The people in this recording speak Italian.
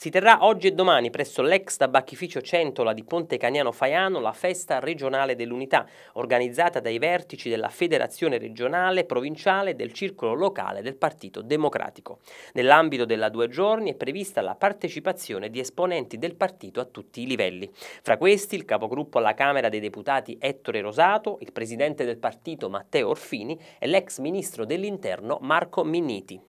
Si terrà oggi e domani presso l'ex tabacchificio Centola di Ponte Caniano Faiano la festa regionale dell'unità, organizzata dai vertici della Federazione regionale, provinciale e del circolo locale del Partito Democratico. Nell'ambito della due giorni è prevista la partecipazione di esponenti del partito a tutti i livelli. Fra questi il capogruppo alla Camera dei Deputati Ettore Rosato, il presidente del partito Matteo Orfini e l'ex ministro dell'Interno Marco Minniti.